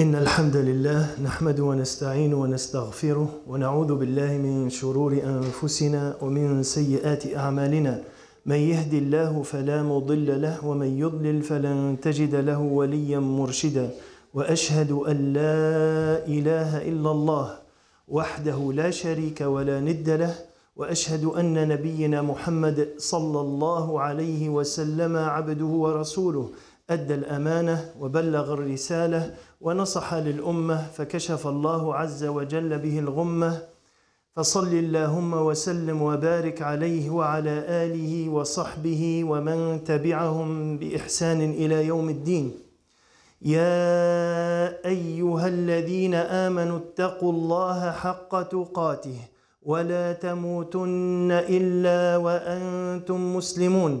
إن الحمد لله نحمد ونستعين ونستغفره ونعوذ بالله من شرور أنفسنا ومن سيئات أعمالنا من يهدي الله فلا مضل له ومن يضلل فلن تجد له وليا مرشدا وأشهد أن لا إله إلا الله وحده لا شريك ولا ند له وأشهد أن نبينا محمد صلى الله عليه وسلم عبده ورسوله أدى الأمانة وبلغ الرسالة ونصح للأمة فكشف الله عز وجل به الغمة فصل اللهم وسلم وبارك عليه وعلى آله وصحبه ومن تبعهم بإحسان إلى يوم الدين يا أيها الذين آمنوا اتقوا الله حق تقاته ولا تموتن إلا وأنتم مسلمون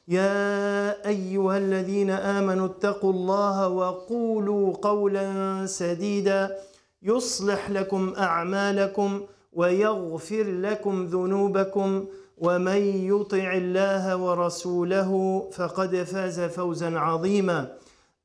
يا ايها الذين امنوا اتقوا الله وقولوا قولا سديدا يصلح لكم اعمالكم ويغفر لكم ذنوبكم ومن يطع الله ورسوله فقد فاز فوزا عظيما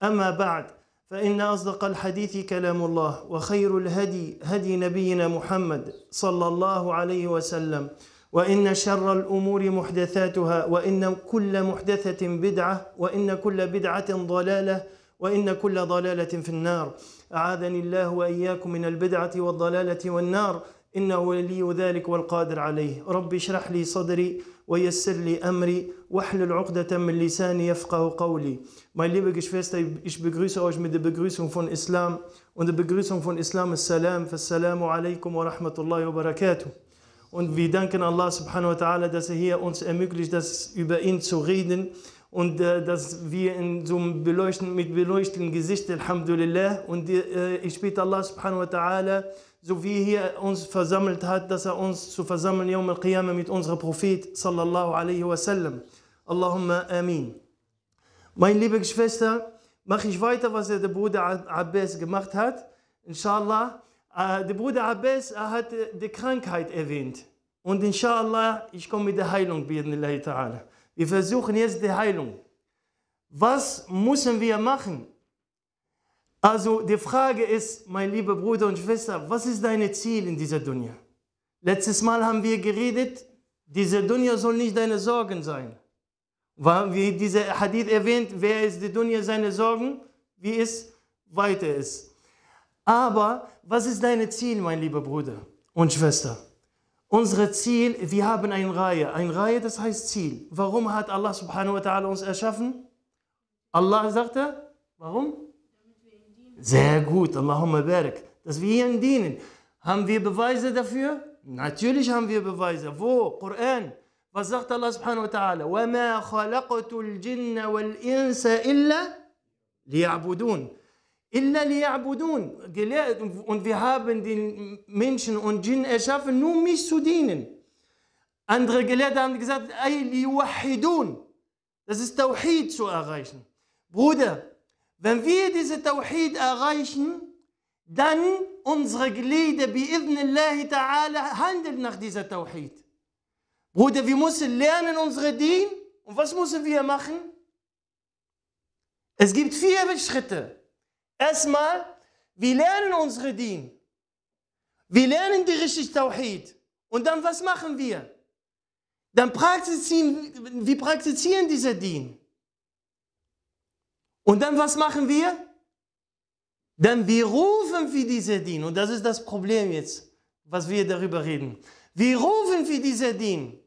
اما بعد فان اصدق الحديث كلام الله وخير الهدي هدي نبينا محمد صلى الله عليه وسلم وإن شر الأمور محدثاتها وإن كل محدثة بدعة وإن كل بدعة ضلالة وإن كل ضلالة في النار أعاذني الله وإياكم من البدعة والضلالة والنار إنه ولي ذلك والقادر عليه رب اشرح لي صدري ويسر لي أمري واحلل عقدة من لساني يفقه قولي My liebe Geschwister, ich begrüße euch mit der Begrüßung von Islam und der Begrüßung von Islam, Assalam, Fassalamu alaikum wa rahmatullahi wa barakatuh. Und wir danken Allah subhanahu wa ta'ala, dass er hier uns ermöglicht, das über ihn zu reden und äh, dass wir in so einem beleuchten, mit beleuchtetem Gesicht, Alhamdulillah, und äh, ich bitte Allah subhanahu wa ta'ala, so wie hier uns versammelt hat, dass er uns zu versammeln, Yawm al-Qiyamah, mit unserem Prophet, sallallahu alaihi wasallam. Allahumma amin. Meine liebe Geschwister, mache ich weiter, was der Bruder Abbas gemacht hat. Inshallah, äh, der Bruder Abbas er hat äh, die Krankheit erwähnt. Und inshallah, ich komme mit der Heilung, bi'idnillahi Wir versuchen jetzt die Heilung. Was müssen wir machen? Also die Frage ist, mein lieber Bruder und Schwester, was ist dein Ziel in dieser Dunja? Letztes Mal haben wir geredet, diese Dunja soll nicht deine Sorgen sein. wie dieser Hadith erwähnt, wer ist die Dunja seine Sorgen? Wie es weiter ist. Aber was ist dein Ziel, mein lieber Bruder und Schwester? Unser Ziel, wir haben eine Reihe. Eine Reihe, das heißt Ziel. Warum hat Allah subhanahu wa ta'ala uns erschaffen? Allah sagte, warum? Sehr gut, Allahumma barak. Dass wir ihnen dienen. Haben wir Beweise dafür? Natürlich haben wir Beweise. Wo? Koran. Was sagt Allah subhanahu wa ta'ala? وَمَا خَلَقْتُ الْجِنَّ وَالْإِنسَ إِلَّا لِيَعْبُدُونَ Illa liya'budun. Und wir haben den Menschen und Jinn erschaffen, nur mich zu dienen. Andere Gelehrte haben gesagt, Das ist Tawhid zu erreichen. Bruder, wenn wir diese Tawhid erreichen, dann unsere Glieder, bi'idnillahi ta'ala, handeln nach dieser Tawhid. Bruder, wir müssen lernen unsere Dien. Und was müssen wir machen? Es gibt vier Schritte. Erstmal, wir lernen unsere Dien. Wir lernen die richtige Tawhid. Und dann, was machen wir? Dann praktizieren wir praktizieren diese Dien. Und dann, was machen wir? Dann wir rufen für diese Dien. Und das ist das Problem jetzt, was wir darüber reden. Wir rufen für diese Dien.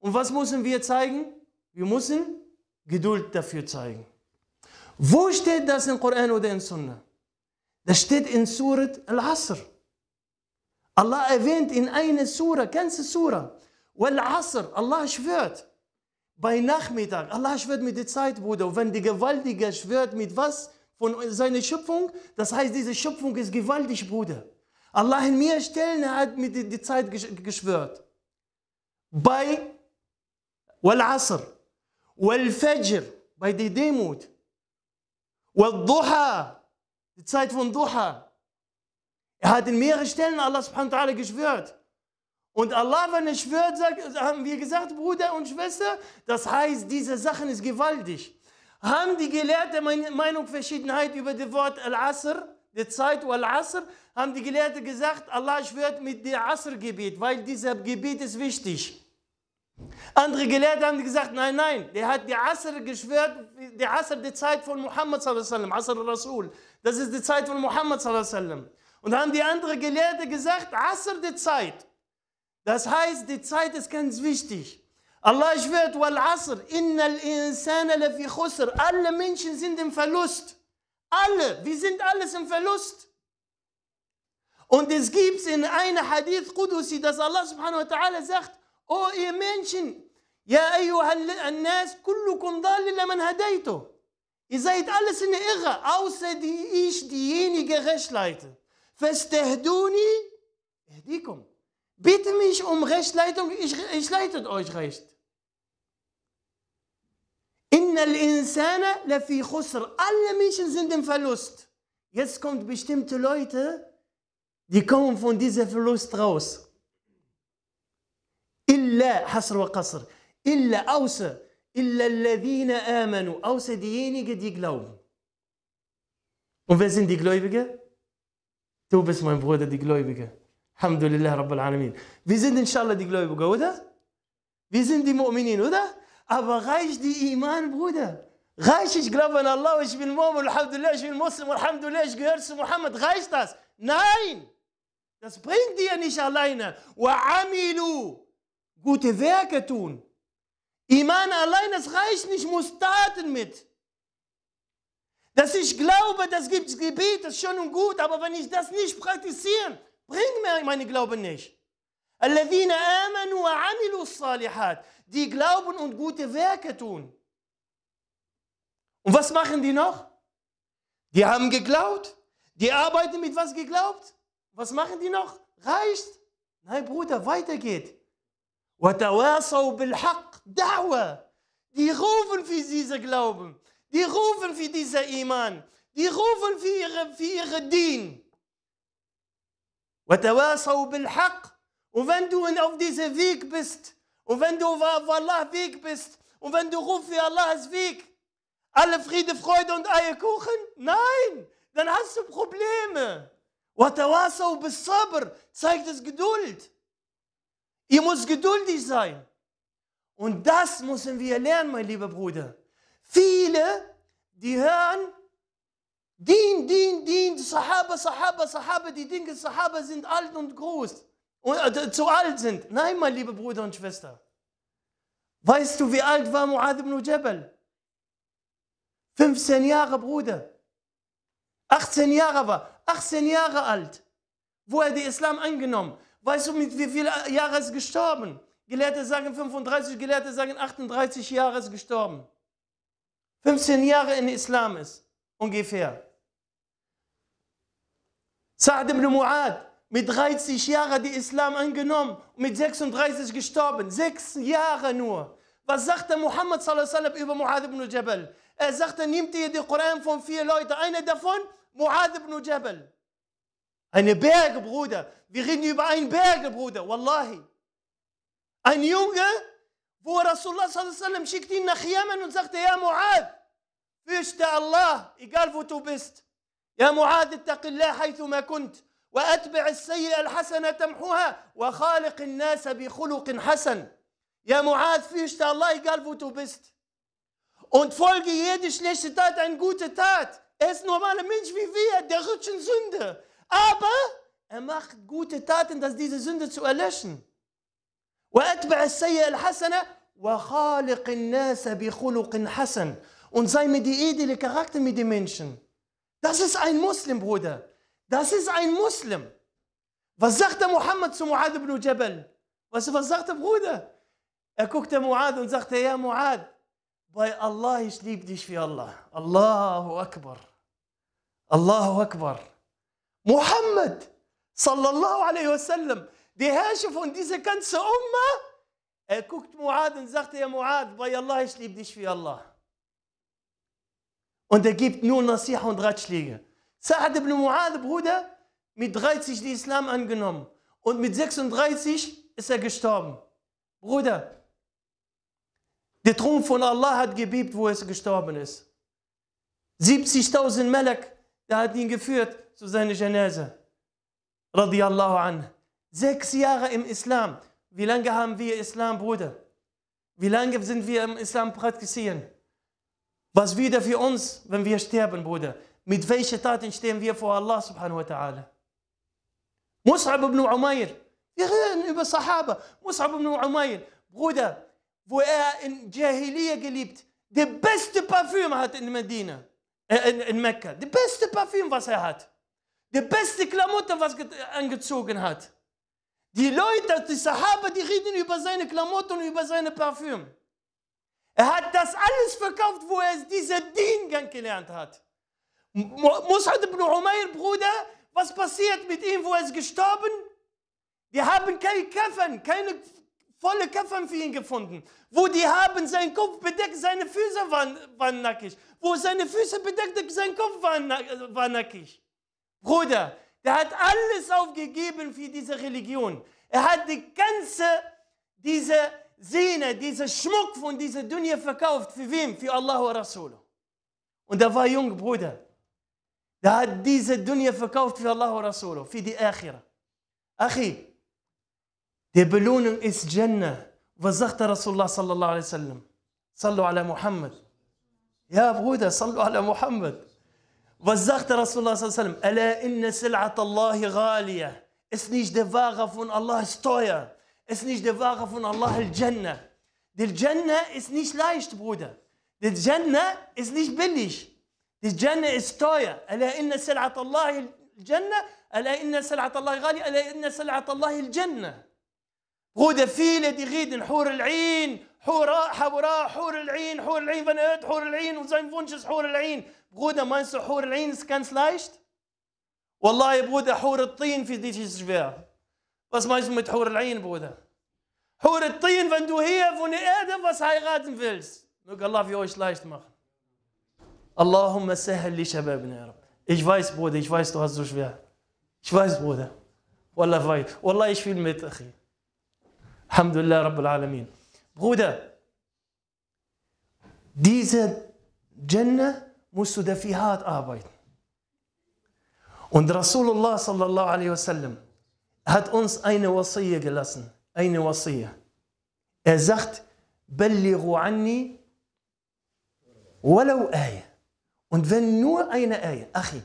Und was müssen wir zeigen? Wir müssen Geduld dafür zeigen. Wo steht das im Koran oder in Sunnah? Das steht in Surat Al-Asr. Allah erwähnt in einer Sura, ganze Sura, Wal-Asr, Allah schwört. Bei Nachmittag, Allah schwört mit der Zeit, Bruder. Und wenn der Gewaltige schwört mit was? Von seiner Schöpfung? Das heißt, diese Schöpfung ist gewaltig, Bruder. Allah in mir Stellen hat mit der Zeit geschwört. Bei al asr al fajr bei der Demut. Duha, die Zeit von Duha. Er hat in mehreren Stellen Allah subhanahu wa ta'ala geschwört. Und Allah, wenn er schwört, sagt, haben wir gesagt, Bruder und Schwester, das heißt, diese Sachen ist gewaltig. Haben die Gelehrten Meinung Verschiedenheit über das Wort Al-Asr, die Zeit Al-Asr, haben die Gelehrten gesagt, Allah schwört mit dem Asr-Gebet, weil dieser Gebet ist wichtig. Andere Gelehrte haben gesagt, nein, nein, der hat die Asr geschwört, die Asr, die Zeit von Muhammad sallallahu Asr Rasul, das ist die Zeit von Muhammad sallallahu Und haben die anderen Gelehrte gesagt, Asr, die Zeit. Das heißt, die Zeit ist ganz wichtig. Allah schwört, wal Asr, innal insana lafi khusr. Alle Menschen sind im Verlust. Alle, wir sind alles im Verlust. Und es gibt in einem Hadith Qudusi, dass Allah subhanahu wa ta'ala sagt, Oh, ihr Menschen, ja, أيها الناس كلكم ضال Ihr seid alles in der Irre, außer die ich diejenige recht leite. Festehduni, ihdikum. Bitte mich um Rechtleitung, ich, ich leitet euch recht. Inna insana lafi khusr. Alle Menschen sind im Verlust. Jetzt kommt bestimmte Leute, die kommen von diesem Verlust raus. إلا حصر وقصر إلا أوس إلا الذين آمنوا أوس دييني قد يقلوا وفازين دي قلويبك تو بس ما يبغو دي قلويبك الحمد لله رب العالمين فيزين إن شاء الله دي قلويبك وده فيزين دي مؤمنين وده أبا غايش دي إيمان بوده غايش إيش قلبنا الله وإيش بالمؤمن والحمد لله إيش بالمسلم والحمد لله إيش قيرس محمد غايش تاس ناين Das bringt dir nicht alleine. وعملوا gute Werke tun. Iman allein, das reicht nicht, muss Taten mit. Dass ich glaube, das gibt Gebet, das ist schon und gut, aber wenn ich das nicht praktiziere, bringt mir meine Glaube nicht. die glauben und gute Werke tun. Und was machen die noch? Die haben geglaubt. Die arbeiten mit was geglaubt. Was machen die noch? Reicht? Nein, Bruder, weiter geht. Die rufen für diesen Glauben. Die rufen für diesen Iman. Die rufen für ihre, für ihre Dien. Und wenn du auf diesem Weg bist, und wenn du auf Allah Weg bist, und wenn du rufst für Allahs Weg, alle Friede, Freude und Eierkuchen? Nein, dann hast du Probleme. وتواصوا بالصبر. Zeig das Geduld. Ihr müsst geduldig sein. Und das müssen wir lernen, mein lieber Bruder. Viele, die hören, Dien, Dien, Dien, Sahaba, Sahaba, Sahaba, die Dinge, Sahaba sind alt und groß und äh, zu alt sind. Nein, mein lieber Bruder und Schwester. Weißt du, wie alt war Muad ibn Jabal? 15 Jahre, Bruder. 18 Jahre war, 18 Jahre alt, wo er den Islam angenommen. Weißt du, mit wie viel Jahren ist gestorben? Gelehrte sagen 35, Gelehrte sagen 38 Jahre ist gestorben. 15 Jahre in Islam ist, ungefähr. Sa'd ibn Mu'ad, mit 30 Jahren den Islam angenommen und mit 36 gestorben. Sechs Jahre nur. Was sagte Muhammad sallallahu über Mu'ad ibn Jabal? Er sagte, nimmt ihr den Koran von vier Leuten. Einer davon, Mu'ad ibn Jabal. Eine Bergbruder. Wir reden über einen Bergbruder. Wallahi. Ein Junge, wo Rasulullah sallallahu alaihi wa schickt ihn nach Jemen und sagte, ja Muad, fürchte Allah, egal wo du bist. Ja Muad, ittaqillah, haythuma kunt. وأتبع السيئة الحسنة تمحوها وخالق الناس بخلق حسن يا معاذ fürchte Allah, egal wo du بست. Und folge jede schlechte Tat, ein gute Tat. Er ist normaler Mensch wie wir, der rutscht in Sünde. Aber er macht gute Taten, dass diese Sünde zu erlöschen. وأتبع السيئة الحسنة وخالق الناس بخلق حسن und sei mit die edle Charakter mit den Menschen. Das ist ein Muslim, Bruder. Das ist ein Muslim. Was sagte Muhammad zu Muad ibn Jabal? Was, was sagte Bruder? Er guckte Muad und sagte, ja Muad, bei Allah, ich liebe dich wie Allah. Allahu Akbar. Allahu Akbar. Mohammed sallallahu alaihi wasallam, die Herrscher von dieser ganzen Umma, er guckt Muad und sagt, ja Muad, bei Allah, ich liebe dich wie Allah. Und er gibt nur Nasiha und Ratschläge. Sa'ad ibn Muad, Bruder, mit 30 den Islam angenommen und mit 36 ist er gestorben. Bruder, der Thron von Allah hat gebiebt, wo er gestorben ist. 70.000 Melek der hat ihn geführt zu seiner Genese. Radiallahu an. Sechs Jahre im Islam. Wie lange haben wir Islam, Bruder? Wie lange sind wir im Islam praktizieren? Was wieder für uns, wenn wir sterben, Bruder? Mit welchen Taten stehen wir vor Allah subhanahu wa ta'ala? Mus'ab ibn Umair. Wir reden über Sahaba. Mus'ab ibn Umair. Bruder, wo er in Jahiliya geliebt, der beste Parfüm hat in Medina. Äh, in, in Mekka. Das beste Parfüm, was er hat. Die beste Klamotte, was er angezogen hat. Die Leute, die Sahaba, die reden über seine Klamotten und über seine Parfüm. Er hat das alles verkauft, wo er diesen Diengang gelernt hat. Mus'ad ibn Umair, Bruder, was passiert mit ihm, wo er ist gestorben? Die haben keine Kaffern, keine volle Köpfe für ihn gefunden, wo die haben seinen Kopf bedeckt, seine Füße waren, waren nackig, wo seine Füße bedeckt, sein Kopf war, war nackig. Bruder, der hat alles aufgegeben für diese Religion. Er hat die ganze, diese Sehne, diesen Schmuck von dieser Dunja verkauft. Für wem? Für Allah und Rasul. Und er war jung, Bruder. Der hat diese Dunja verkauft für Allah und Rasul, für die Akhira. Achi, Det beloning is Jannah. وزغت رسول الله صلى الله عليه وسلم صلوا على محمد يا بغودة صلوا على محمد وزغت رسول الله صلى الله عليه وسلم ألا إن سلعة الله غالية اسنيش دفاغة فون الله استويا اسنيش دفاغة فون الله الجنة nicht der Ware لايش Allah al-Jannah. Der Jannah ist nicht leicht, Bruder. ألا إن سلعة الله الجنة ألا إن سلعة الله غالية ألا إن سلعة الله الجنة غودة فيلة دي غيدن حور العين حوراء حوراء حور العين حور العين فنات حور العين وزين فونشس حور العين بغودة ما نسو حور العين سكانس لايشت والله بغودة حور الطين في ديش الشفاع بس ما جمت حور العين بغودة حور الطين فندو هي فوني ادم بس هاي غادم فيلس نقول الله في وش لايشت مخ اللهم سهل لشبابنا يا رب Ich weiß, Bruder, ich weiß, du hast so schwer. Ich weiß, Bruder. Wallah, weit. Wallah, ich will mit, Achim. الحمد لله رب العالمين بغودة ديزة جنة مسودة فيها آبايت رسول الله صلى الله عليه وسلم هات أنس أين وصية جلسن أين وصية أزخت بلغوا عني ولو آية ونفنو أين آية أخي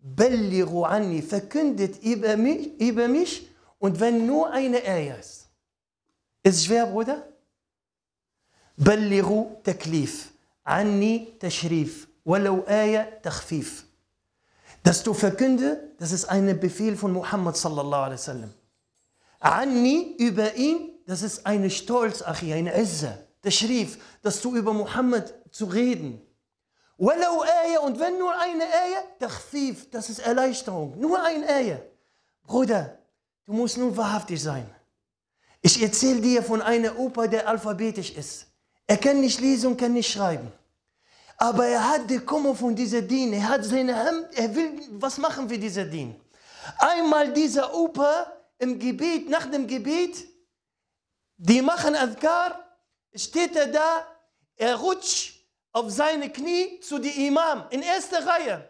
بلغوا عني فكندت إبا مش إبا مش أين آيات Ist schwer, Bruder? Belliru تكليف عني tashrif. ولو آية takhfif. dass du verkünde, das ist ein Befehl von Muhammad sallallahu alaihi wasallam. Anni über ihn, das ist eine Stolz, Achi, eine Izza, Tashrif, dass du über Muhammad zu reden. Walau Ayah, und wenn nur eine Ayah, takhfif, das ist Erleichterung, nur ein Ayah. Bruder, du musst nun wahrhaftig sein. Ich erzähle dir von einer Opa, der alphabetisch ist. Er kann nicht lesen und kann nicht schreiben. Aber er hat die Kummer von dieser Dien. Er hat seine Hand, er will was machen für dieser Dien. Einmal dieser Opa im Gebet, nach dem Gebet, die machen Adkar, steht er da, er rutscht auf seine Knie zu dem Imam in erster Reihe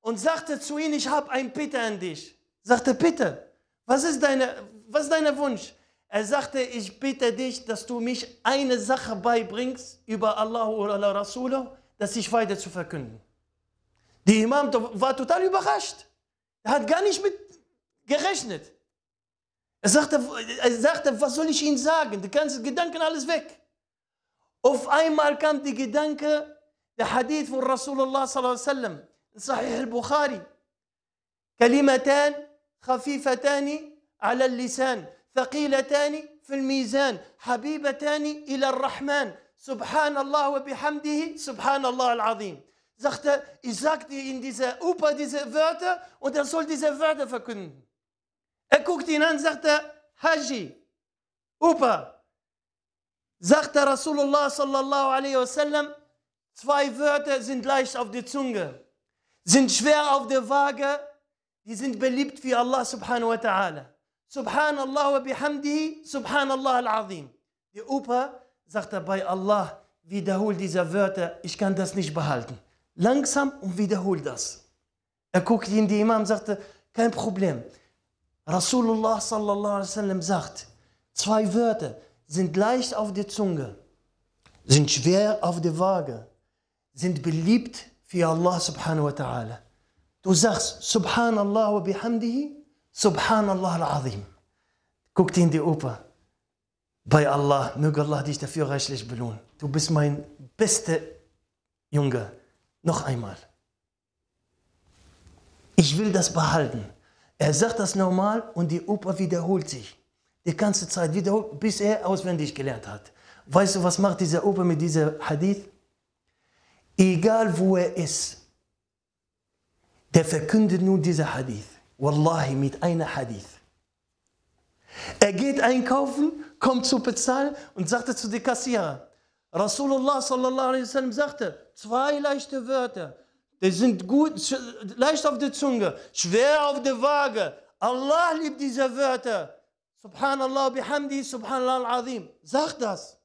und sagte zu ihm, ich habe ein Bitte an dich. Sagte, bitte, was ist, deine, was ist dein Wunsch? Er sagte, ich bitte dich, dass du mich eine Sache beibringst über Allah oder Rasulah, dass ich weiter zu verkünden. Der Imam war total überrascht. Er hat gar nicht mit gerechnet. Er sagte, er sagte, was soll ich ihnen sagen? Die ganzen Gedanken, alles weg. Auf einmal kam der Gedanke, der Hadith von Rasulullah sallallahu Sahih al-Bukhari. Kalimatan khafifatani, ala al-Lisan. ثقيلتان في الميزان حبيبتان إلى الرحمن سبحان الله وبحمده سبحان الله العظيم sagt er ich sagte in dieser Oper diese Wörter und er soll diese Wörter verkünden er guckt ihn an sagt er Haji Opa sagte Rasulullah sallallahu alaihi wasallam zwei Wörter sind leicht auf der Zunge sind schwer auf der Waage die sind beliebt wie Allah subhanahu wa ta'ala Subhanallah wa bihamdihi, Subhanallah al-Azim. Die Opa sagt dabei, Allah, wiederhol diese Wörter, ich kann das nicht behalten. Langsam und wiederhol das. Er guckte in die Imam und sagte, kein Problem. Rasulullah sallallahu alaihi wasallam sagt, zwei Wörter sind leicht auf der Zunge, sind schwer auf der Waage, sind beliebt für Allah subhanahu wa ta'ala. Du sagst Subhanallah wa bihamdihi Subhanallah al-Azim. Guck dir in die Oper. Bei Allah, möge Allah dich dafür reichlich belohnen. Du bist mein bester Junge. Noch einmal. Ich will das behalten. Er sagt das normal und die Oper wiederholt sich. Die ganze Zeit wiederholt, bis er auswendig gelernt hat. Weißt du, was macht dieser Opa mit diesem Hadith? Egal wo er ist, der verkündet nun dieser Hadith. Wallahi, mit einer Hadith. Er geht einkaufen, kommt zu bezahlen und sagte zu der Kassierer, Rasulullah sallallahu alaihi wasallam sagte, zwei leichte Wörter, die sind gut, leicht auf der Zunge, schwer auf der Waage. Allah liebt diese Wörter. Subhanallah bihamdi, subhanallah al-azim. Sag das.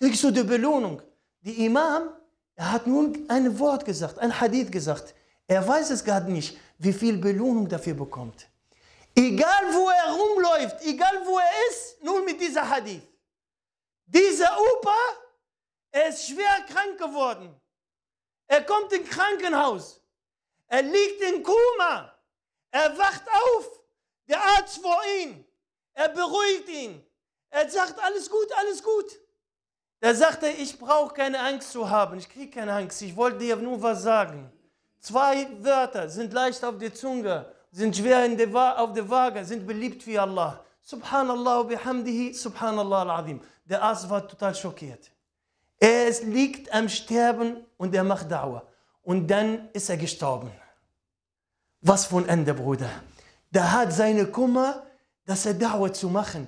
Kriegst du die Belohnung. Die Imam, er hat nun ein Wort gesagt, ein Hadith gesagt. Er weiß es gar nicht wie viel Belohnung dafür bekommt. Egal wo er rumläuft, egal wo er ist, nur mit dieser Hadith. Dieser Opa, er ist schwer krank geworden. Er kommt ins Krankenhaus. Er liegt in Koma. Er wacht auf. Der Arzt vor ihm. Er beruhigt ihn. Er sagt, alles gut, alles gut. Da sagt er, ich brauche keine Angst zu haben. Ich kriege keine Angst. Ich wollte dir nur was sagen. Zwei Wörter sind leicht auf der Zunge, sind schwer in der auf der Waage, sind beliebt wie Allah. Subhanallah, bihamdihi, subhanallah al-azim. Der Arzt war total schockiert. Er liegt am Sterben und er macht Dauer. Und dann ist er gestorben. Was für ein Ende, Bruder. Der hat seine Kummer, dass er Dauer zu machen.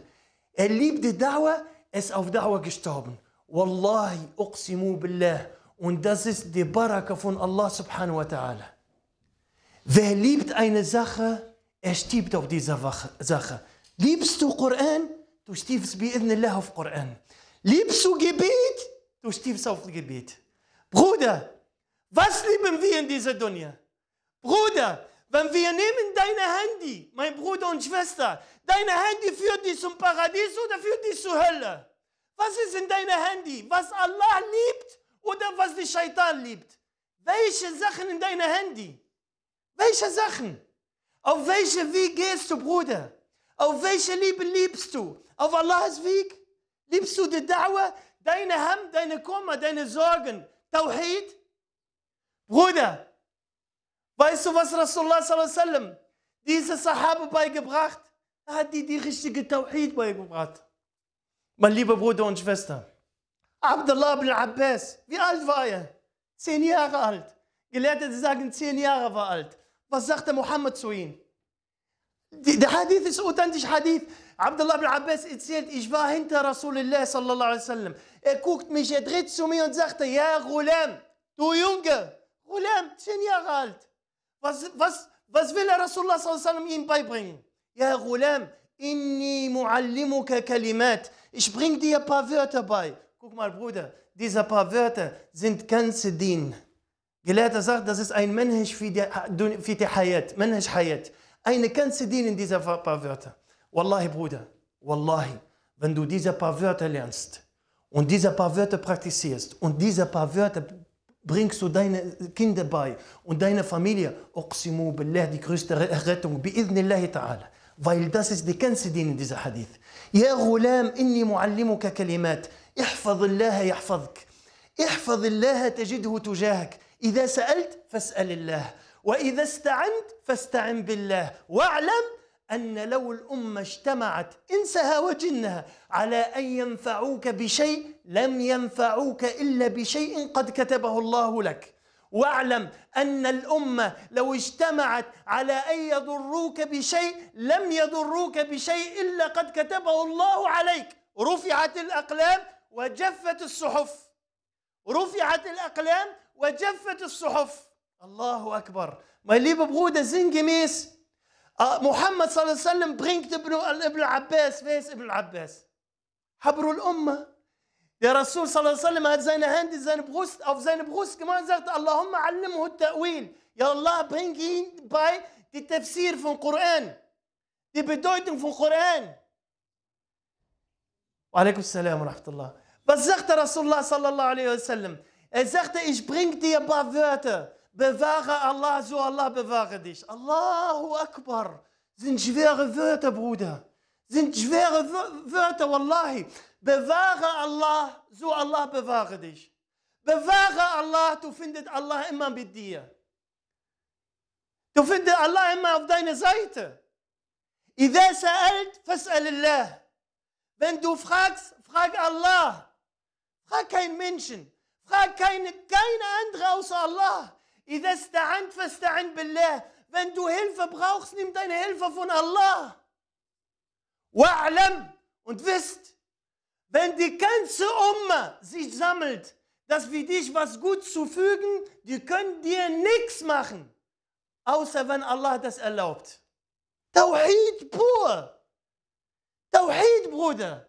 Er liebte Dauer, ist auf Dauer gestorben. Wallahi, uqsimu billah. Und das ist die Baraka von Allah subhanahu wa ta'ala. Wer liebt eine Sache, er stirbt auf dieser Sache. Liebst du Koran, du stirbst bi'idnillah auf Koran. Liebst du Gebet, du stirbst auf Gebet. Bruder, was lieben wir in dieser Dunja? Bruder, wenn wir nehmen deine Handy, mein Bruder und Schwester, deine Handy führt dich zum Paradies oder führt dich zur Hölle? Was ist in deinem Handy? Was Allah liebt, oder was der Scheitan liebt. Welche Sachen in deinem Handy? Welche Sachen? Auf welche Weg gehst du, Bruder? Auf welche Liebe liebst du? Auf Allahs Weg? Liebst du die Dauer, deine Ham, deine Kummer, deine Sorgen, Tawhid? Bruder, weißt du, was Rasulullah sallam, diese Sahabe beigebracht? hat? Er hat dir die richtige Tawhid beigebracht. Mein lieber Bruder und Schwester, Abdullah ibn Abbas, wie alt war er? Zehn Jahre alt. Gelehrte sagen, zehn Jahre war alt. Was sagte Mohammed zu ihm? der Hadith ist authentisch Hadith. Abdullah ibn Abbas erzählt, ich war hinter Rasulullah sallallahu alaihi wasallam. Er guckt mich, er dreht zu mir und sagte, ja Ghulam, du Junge, Ghulam, zehn Jahre alt. Was, was, was will er Rasulullah sallallahu alaihi wasallam ihm beibringen? Ja Ghulam, inni muallimuka kalimat. Ich bring dir ein paar Wörter bei. Guck mal, Bruder, dieser paar Wörter sind ganze Dien. Gelehrter sagt, das ist ein Mensch für die, für die Hayat, Mensch Hayat. Eine ganze Dien in dieser paar Wörter. Wallahi, Bruder, Wallahi, wenn du diese paar Wörter lernst und diese paar Wörter praktizierst und diese paar Wörter bringst du deine Kinder bei und deine Familie, Oksimu billah, die größte Rettung, bi'idnillahi ta'ala. Weil das ist die ganze Dien in dieser Hadith. Ja, Ghulam, inni muallimuka kalimat. احفظ الله يحفظك احفظ الله تجده تجاهك إذا سألت فاسأل الله وإذا استعنت فاستعن بالله واعلم أن لو الأمة اجتمعت إنسها وجنها على أن ينفعوك بشيء لم ينفعوك إلا بشيء قد كتبه الله لك واعلم أن الأمة لو اجتمعت على أن يضروك بشيء لم يضروك بشيء إلا قد كتبه الله عليك رفعت الأقلام وجفت الصحف رفعت الأقلام وجفت الصحف الله أكبر ما اللي ببغودة زنجي ميس محمد صلى الله عليه وسلم برينكت ابن ابن العباس فيس ابن العباس حبروا الأمة يا رسول صلى الله عليه وسلم هات زين هندي زين بغوست أو زين بغوست كمان زغت اللهم علمه التأويل يا الله برينجين باي دي تفسير في القرآن دي بدويتم في القرآن وعليكم السلام ورحمة الله Was sagt der Rasulullah sallallahu alaihi wasallam? Er sagte, ich bring dir ein paar Wörter. Bewahre Allah, so Allah bewahre dich. Allahu Akbar. Sind schwere Wörter, Bruder. Sind schwere Wörter, Wallahi. Bewahre Allah, so Allah bewahre dich. Bewahre Allah, du findest Allah immer mit dir. Du findest Allah immer auf deiner Seite. إذا سألت فاسأل الله. Wenn du fragst, frag Allah. Frag keinen Menschen. Frag keine, keine andere außer Allah. Wenn du Hilfe brauchst, nimm deine Hilfe von Allah. Und wisst, wenn die ganze Umma sich sammelt, dass wir dich was gut zufügen, die können dir nichts machen, außer wenn Allah das erlaubt. Tawhid pur. Tawhid, Bruder.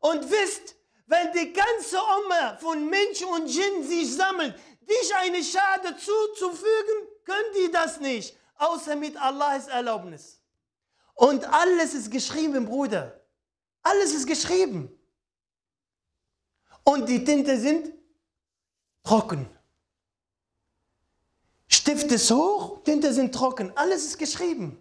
Und wisst, wenn die ganze Oma von Mensch und Jinn sich sammelt, dich eine Schade zuzufügen, können die das nicht, außer mit Allahs Erlaubnis. Und alles ist geschrieben, Bruder. Alles ist geschrieben. Und die Tinte sind trocken. Stift ist hoch, Tinte sind trocken. Alles ist geschrieben.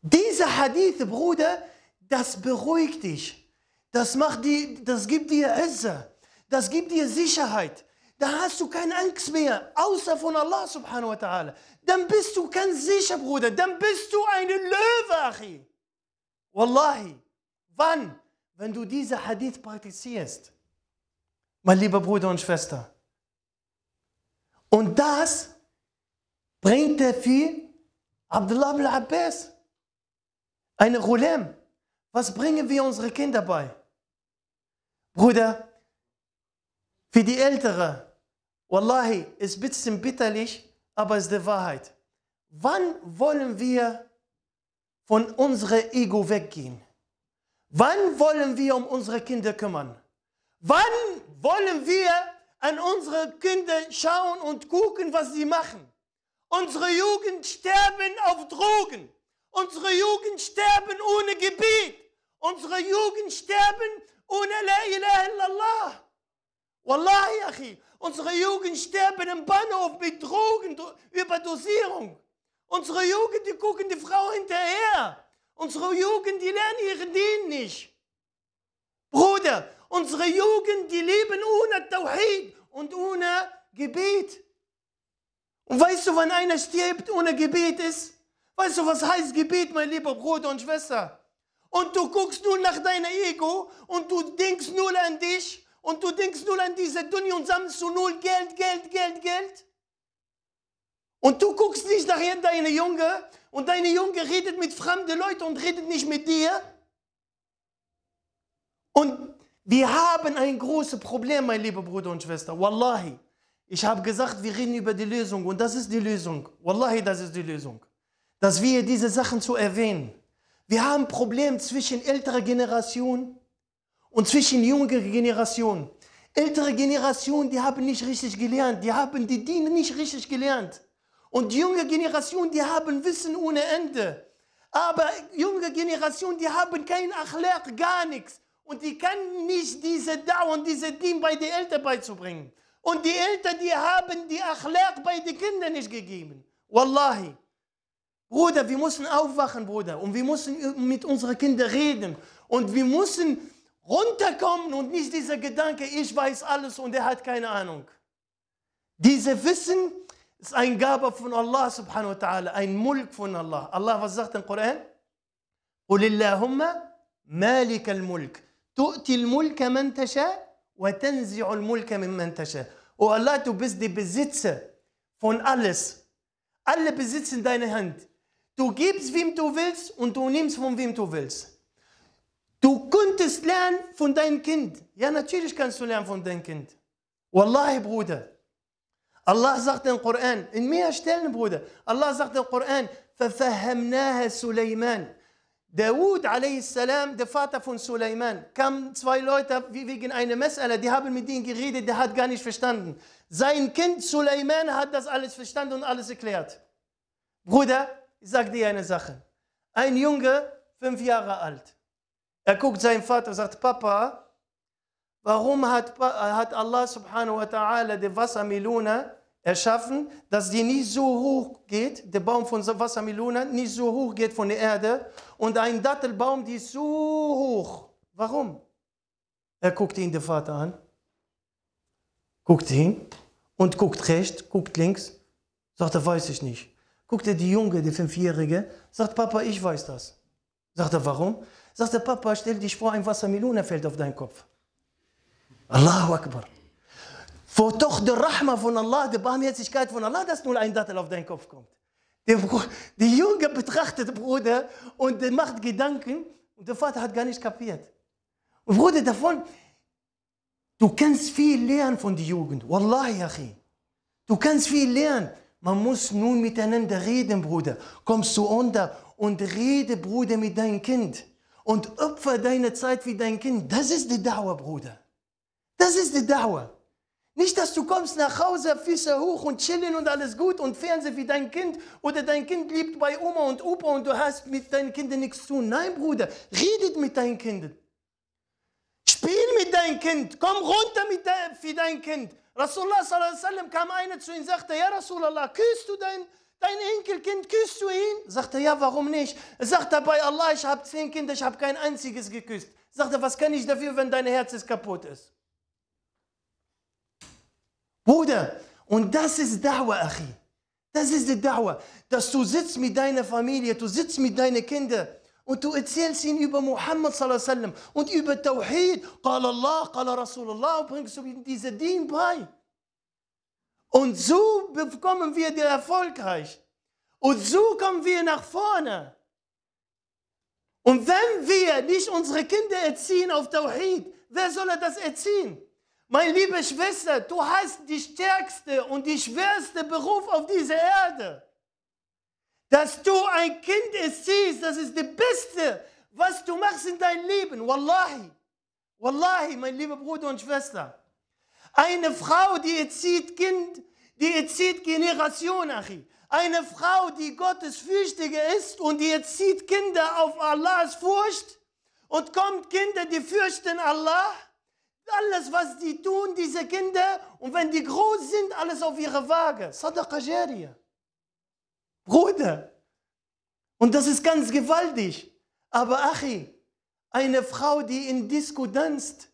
Diese Hadith, Bruder, das beruhigt dich. Das, macht die, das gibt dir Izza. Das gibt dir Sicherheit. Da hast du keine Angst mehr, außer von Allah subhanahu wa ta'ala. Dann bist du ganz sicher, Bruder. Dann bist du ein Löwe, Achi. Wallahi. Wann? Wenn du diese Hadith praktizierst. Mein lieber Bruder und Schwester. Und das bringt dafür Abdullah ibn Abbas. Eine Ghulam. Was bringen wir unsere Kinder bei? Bruder, für die Ältere, wallahi, ist ein bisschen bitterlich, aber es ist die Wahrheit. Wann wollen wir von unserem Ego weggehen? Wann wollen wir um unsere Kinder kümmern? Wann wollen wir an unsere Kinder schauen und gucken, was sie machen? Unsere Jugend sterben auf Drogen. Unsere Jugend sterben ohne Gebet. Unsere Jugend sterben ohne La ilaha illallah. Wallahi, Achi. Unsere Jugend sterben im Bahnhof mit Drogen, Überdosierung. Unsere Jugend, die gucken die Frau hinterher. Unsere Jugend, die lernen ihren Dien nicht. Bruder, unsere Jugend, die leben ohne Tawhid und ohne Gebet. Und weißt du, wann einer stirbt ohne Gebet ist? Weißt du, was heißt Gebet, mein lieber Bruder und Schwester? Und du guckst nur nach deinem Ego und du denkst nur an dich und du denkst nur an diese Dunja und sammelst du nur Geld, Geld, Geld, Geld. Und du guckst nicht nach deine Junge und deine Junge redet mit fremden Leuten und redet nicht mit dir. Und wir haben ein großes Problem, mein lieber Bruder und Schwester. Wallahi. Ich habe gesagt, wir reden über die Lösung und das ist die Lösung. Wallahi, das ist die Lösung dass wir diese Sachen zu erwähnen. Wir haben ein Problem zwischen älterer Generation und zwischen jüngerer Generation. Ältere Generation, die haben nicht richtig gelernt, die haben die Diener nicht richtig gelernt. Und die junge Generation, die haben Wissen ohne Ende. Aber junge Generation, die haben kein Achlaq, gar nichts. Und die können nicht diese Dauer und diese Dinge bei den Eltern beizubringen. Und die Eltern, die haben die Achlaq bei den Kindern nicht gegeben. Wallahi. Bruder, wir müssen aufwachen, Bruder. Und wir müssen mit unseren Kindern reden. Und wir müssen runterkommen und nicht dieser Gedanke, ich weiß alles und er hat keine Ahnung. Dieses Wissen ist ein Gabe von Allah subhanahu wa ta'ala, ein Mulk von Allah. Allah, was sagt im Koran? malik al-mulk. Tu'ti al مالك الملك تؤتي wa tanzi'u al وتنزع الملك ممن تشاء. O Allah, du bist der Besitzer von alles. Alle besitzen deine Hand. Du gibst, wem du willst und du nimmst, von wem du willst. Du könntest lernen von deinem Kind. Ja, natürlich kannst du lernen von deinem Kind. Wallahi, Bruder. Allah sagt im Koran, in mehr Stellen, Bruder, Allah sagt im Koran, فَفَهَّمْنَاهَا سُلَيْمَانَ Dawud salam, der Vater von Suleiman, kamen zwei Leute wegen einer Messala, die haben mit ihm geredet, der hat gar nicht verstanden. Sein Kind Suleiman hat das alles verstanden und alles erklärt. Bruder, ich sage dir eine Sache. Ein Junge, fünf Jahre alt, er guckt seinen Vater, und sagt, Papa, warum hat, hat Allah subhanahu wa ta'ala die Wassermelone erschaffen, dass die nicht so hoch geht, der Baum von Wassermelone nicht so hoch geht von der Erde und ein Dattelbaum, die ist so hoch. Warum? Er guckt ihn, der Vater, an, guckt hin und guckt rechts, guckt links, sagt er, weiß ich nicht. Guckt er die Junge, der Fünfjährige, sagt, Papa, ich weiß das. Sagt er, warum? Sagt er, Papa, stell dich vor, ein Wassermelone fällt auf deinen Kopf. Allahu Akbar. Vor doch der Rahma von Allah, der Barmherzigkeit von Allah, dass nur ein Dattel auf deinen Kopf kommt. Der, der Junge betrachtet Bruder und der macht Gedanken und der Vater hat gar nicht kapiert. Und Bruder, davon, du kannst viel lernen von der Jugend. Wallahi, Achi. Du kannst viel lernen. Man muss nun miteinander reden, Bruder. Kommst du unter und rede, Bruder, mit deinem Kind. Und opfer deine Zeit für dein Kind. Das ist die Dauer, Bruder. Das ist die Dauer. Nicht, dass du kommst nach Hause, Füße hoch und chillen und alles gut und Fernsehen wie dein Kind oder dein Kind liebt bei Oma und Opa und du hast mit deinen Kindern nichts zu tun. Nein, Bruder, redet mit deinen Kindern. Spiel mit deinem Kind. Komm runter mit de für dein Kind. Rasulullah sallam kam eine zu ihm und sagte, ja Rasulullah, küsst du dein, dein Enkelkind, küsst du ihn? Sagte, ja, warum nicht? Sagte, bei Allah, ich habe zehn Kinder, ich habe kein einziges geküsst. Sagte, was kann ich dafür, wenn dein Herz ist kaputt ist? Bruder, und das ist Da'wah, Achi. Das ist die Da'wah, dass du sitzt mit deiner Familie, du sitzt mit deinen Kindern und du erzählst ihnen über Muhammad sallam, und über Tawhid, Qala Allah, Qala Rasulullah, und bringst ihnen diese Dien bei. Und so bekommen wir dir erfolgreich. Und so kommen wir nach vorne. Und wenn wir nicht unsere Kinder erziehen auf Tawhid, wer soll das erziehen? Meine liebe Schwester, du hast die stärkste und die schwerste Beruf auf dieser Erde. Dass du ein Kind erziehst, das ist die Beste, was du machst in deinem Leben. Wallahi. Wallahi, mein lieber Bruder und Schwester. Eine Frau, die erzieht Kind, die erzieht Generation, Achi. Eine Frau, die Gottesfürchtiger ist und die erzieht Kinder auf Allahs Furcht und kommt Kinder, die fürchten Allah. Alles, was die tun, diese Kinder, und wenn die groß sind, alles auf ihre Waage. Sadaqa Jariyah. Bruder. Und das ist ganz gewaltig. Aber Achi, eine Frau, die in Disco tanzt,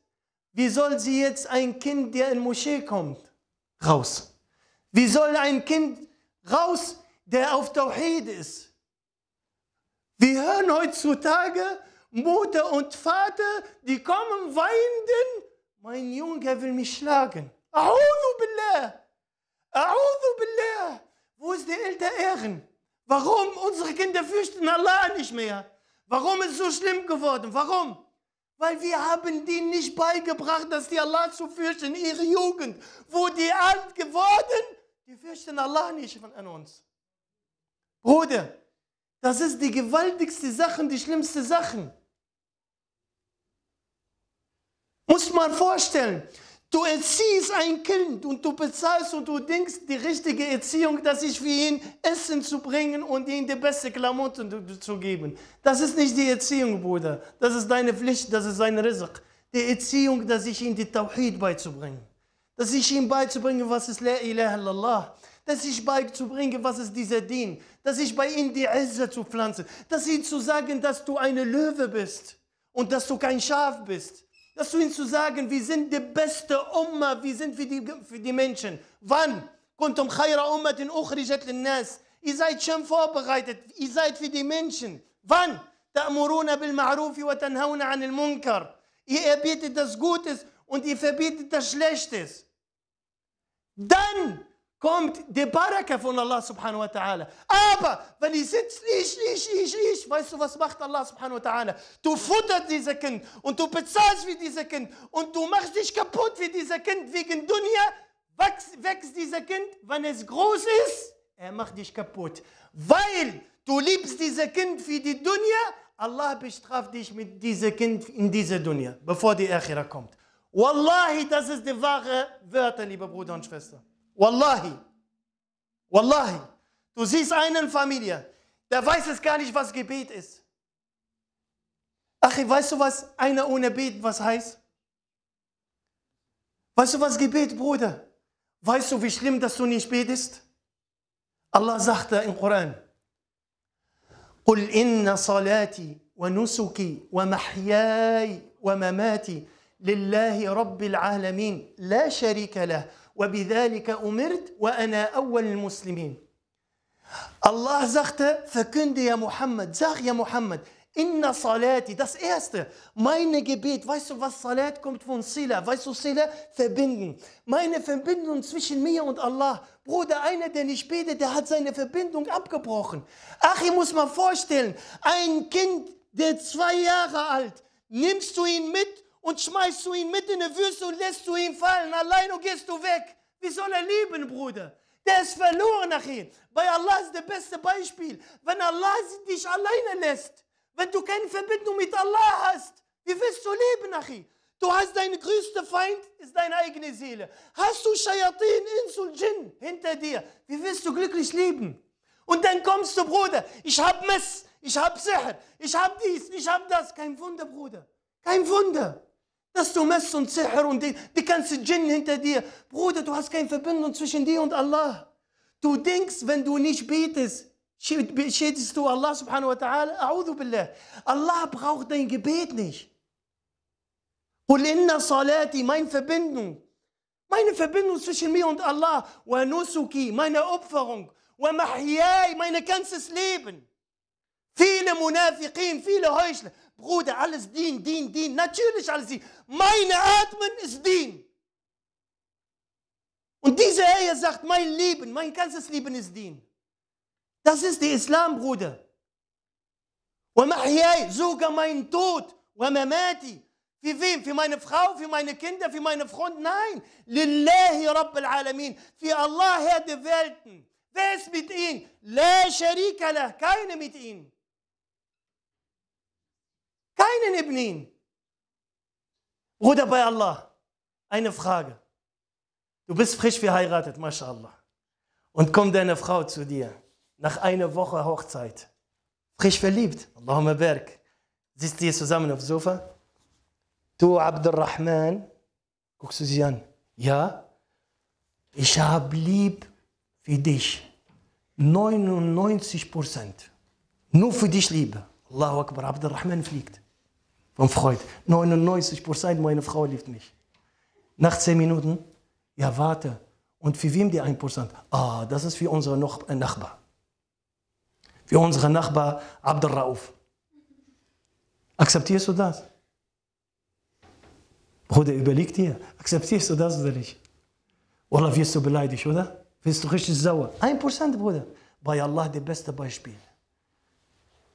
wie soll sie jetzt ein Kind, der in Moschee kommt, raus? Wie soll ein Kind raus, der auf Tauhid ist? Wir hören heutzutage Mutter und Vater, die kommen weinen, mein Junge will mich schlagen. A'udhu billah! A'udhu billah! Wo ist die Eltern Ehren? Warum unsere Kinder fürchten Allah nicht mehr? Warum ist es so schlimm geworden? Warum? Weil wir haben denen nicht beigebracht, dass die Allah zu fürchten, ihre Jugend. Wo die alt geworden, die fürchten Allah nicht von an uns. Bruder, das ist die gewaltigste Sache, die schlimmste Sache. Muss man vorstellen, Du erziehst ein Kind und du bezahlst und du denkst, die richtige Erziehung, dass ich für ihn Essen zu bringen und ihm die beste Klamotten zu geben. Das ist nicht die Erziehung, Bruder. Das ist deine Pflicht, das ist sein Rizq. Die Erziehung, dass ich ihm die Tawhid beizubringen. Dass ich ihm beizubringe, was ist La ilaha illallah. Dass ich beizubringe, was ist dieser Dien. Dass ich bei ihm die Ässe zu pflanzen. Dass ihm zu sagen, dass du eine Löwe bist und dass du kein Schaf bist dass du ihnen zu sagen, wir sind die beste Umma, wir sind für die, für die Menschen. Wann? Ihr seid schon vorbereitet, ihr seid für die Menschen. Wann? Ihr erbietet das Gutes und ihr verbietet das Schlechtes. Dann kommt die Baraka von Allah subhanahu wa ta'ala. Aber wenn ich sitze, ich, ich, ich, ich, weißt du, was macht Allah subhanahu wa ta'ala? Du futterst dieses Kind und du bezahlst wie dieses Kind und du machst dich kaputt wie dieses Kind wegen Dunya. Wächst, wächst dieses Kind, wenn es groß ist, er macht dich kaputt. Weil du liebst dieses Kind für die Dunya, Allah bestraft dich mit diesem Kind in dieser Dunya, bevor die Akhira kommt. Wallahi, das ist die wahre Wörter, liebe Bruder und Schwester. والله والله Du siehst einen Familie, der weiß es gar nicht, was Gebet ist. Ach, weißt du, was einer ohne Beten was heißt? Weißt du, was Gebet, Bruder? Weißt du, wie schlimm, dass du nicht betest? Allah da im Koran, قل إن صلاتي ونسكي ومحياي ومماتي لله رب العالمين لا شريك له وبذلك أمرت وأنا أول المسلمين Allah sagte, verkünde ja Mohammed, sag ja Mohammed, inna salati, das erste, meine Gebet, weißt du was, Salat kommt von Sila, weißt du Sila, verbinden. Meine Verbindung zwischen mir und Allah, Bruder, einer, der nicht betet, der hat seine Verbindung abgebrochen. Ach, ich muss mal vorstellen, ein Kind, der zwei Jahre alt, nimmst du ihn mit und schmeißt du ihn mit in die Wüste und lässt du ihn fallen. Allein und gehst du weg. Wie soll er leben, Bruder? Der ist verloren nachher. Bei Allah ist das beste Beispiel. Wenn Allah dich alleine lässt, wenn du keine Verbindung mit Allah hast, wie willst du leben nachher? Du hast deinen größten Feind, ist deine eigene Seele. Hast du Shayatin, Ins Jinn hinter dir, wie willst du glücklich leben? Und dann kommst du, Bruder, ich hab Mess, ich hab Sihr, ich hab dies, ich hab das. Kein Wunder, Bruder, kein Wunder dass du Mess und Sihr und die, die ganze Djinn hinter dir. Bruder, du hast keine Verbindung zwischen dir und Allah. Du denkst, wenn du nicht betest, schädigst du Allah subhanahu wa ta'ala. A'udhu billah. Allah braucht dein Gebet nicht. Qul inna salati, meine Verbindung. Meine Verbindung zwischen mir und Allah. Wa nusuki, meine Opferung. Wa mahyai, mein ganzes Leben. Viele Munafiqin, viele Heuchler. Bruder, alles Dien, Dien, Dien. Natürlich alles Dien. Meine Atmen ist Dien. Und diese Ehe sagt, mein Leben, mein ganzes Leben ist Dien. Das ist der Islam, Bruder. Sogar mein Tod. Für wem? Für meine Frau, für meine Kinder, für meine Freunde? Nein. Lillahi Rabbil Alamin. Für Allah, Herr der Welten. Wer ist mit ihm? La Sharika Keine mit ihm. Keinen neben ihm. Bruder bei Allah, eine Frage. Du bist frisch verheiratet, mashallah. Und kommt deine Frau zu dir nach einer Woche Hochzeit. Frisch verliebt, Allahumma Berg. Sitzt ihr zusammen auf dem Sofa? Du, Abdurrahman, guckst du sie an. Ja, ich habe lieb für dich. 99 Prozent. Nur für dich Liebe. Allahu Akbar, Abdurrahman fliegt von Freud. 99 Prozent meine Frau liebt mich. Nach 10 Minuten, ja, warte. Und für wem die 1 Prozent? Ah, das ist für unseren äh, Nachbar. Für unseren Nachbar Abdelrauf. Akzeptierst du das? Bruder, überleg dir, akzeptierst du das oder nicht? Oder wirst du beleidigt, oder? Wirst du richtig sauer? 1% Bruder. Bei Allah das beste Beispiel.